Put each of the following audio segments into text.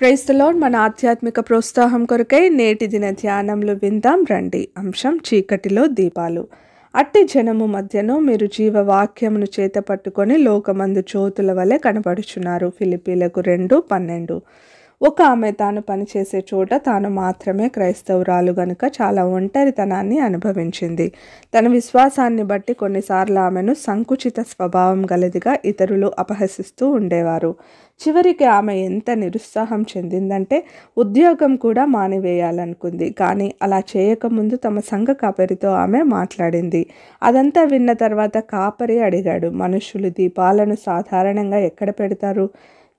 క్రైస్తలో మన ఆధ్యాత్మిక ప్రోత్సాహం కొరకై నేటి దిన ధ్యానంలో విందాం రండి అంశం చీకటిలో దీపాలు అట్టి జనము మధ్యను మీరు జీవవాక్యమును చేత పట్టుకొని లోకమందు చోతుల వలె కనపడుచున్నారు ఫిలిపీలకు రెండు పన్నెండు ఒక ఆమె తాను పనిచేసే చోట తాను మాత్రమే క్రైస్తవురాలు గనుక చాలా ఒంటరితనాన్ని అనుభవించింది తన విశ్వాసాన్ని బట్టి కొన్నిసార్లు ఆమెను సంకుచిత స్వభావం గలదిగా ఇతరులు అపహసిస్తూ ఉండేవారు చివరికి ఆమె ఎంత నిరుత్సాహం చెందిందంటే ఉద్యోగం కూడా మానివేయాలనుకుంది కానీ అలా చేయకముందు తమ సంఘ కాపరితో ఆమె మాట్లాడింది అదంతా విన్న తర్వాత కాపరి అడిగాడు మనుషులు దీపాలను సాధారణంగా ఎక్కడ పెడతారు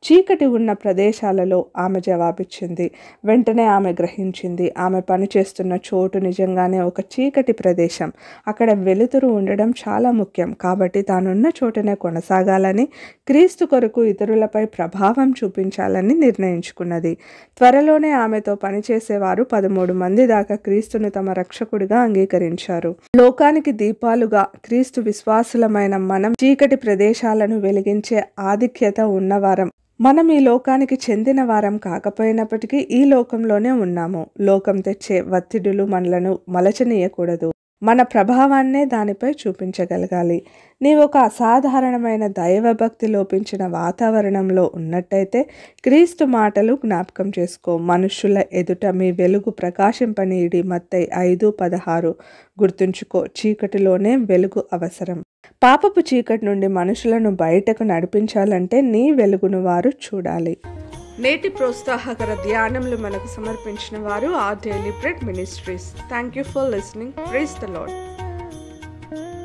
చీకటి ఉన్న ప్రదేశాలలో ఆమె జవాబిచ్చింది వెంటనే ఆమె గ్రహించింది ఆమె పనిచేస్తున్న చోటు నిజంగానే ఒక చీకటి ప్రదేశం అక్కడ వెలుతురు ఉండడం చాలా ముఖ్యం కాబట్టి తానున్న చోటనే కొనసాగాలని క్రీస్తు కొరకు ఇతరులపై ప్రభావం చూపించాలని నిర్ణయించుకున్నది త్వరలోనే ఆమెతో పనిచేసేవారు పదమూడు మంది దాకా క్రీస్తును తమ రక్షకుడిగా అంగీకరించారు లోకానికి దీపాలుగా క్రీస్తు విశ్వాసులమైన మనం చీకటి ప్రదేశాలను వెలిగించే ఆధిక్యత ఉన్నవారం మనం ఈ లోకానికి చెందిన వారం కాకపోయినప్పటికీ ఈ లోకంలోనే ఉన్నాము లోకం తెచ్చే వత్తిడులు మనలను మలచనీయకూడదు మన ప్రభావాన్నే దానిపై చూపించగలగాలి నీవు ఒక అసాధారణమైన దైవభక్తి లోపించిన వాతావరణంలో ఉన్నట్టయితే క్రీస్తు మాటలు జ్ఞాపకం చేసుకో మనుషుల ఎదుట మీ వెలుగు ప్రకాశింపనీడి మత్తై ఐదు పదహారు గుర్తుంచుకో చీకటిలోనే వెలుగు అవసరం పాపపు చీకటి నుండి మనుషులను బయటకు నడిపించాలంటే నీ వెలుగును వారు చూడాలి నేటి ప్రోత్సాహకర ధ్యానములు మనకు సమర్పించిన వారు ఆ daily bread ministries thank you for listening praise the lord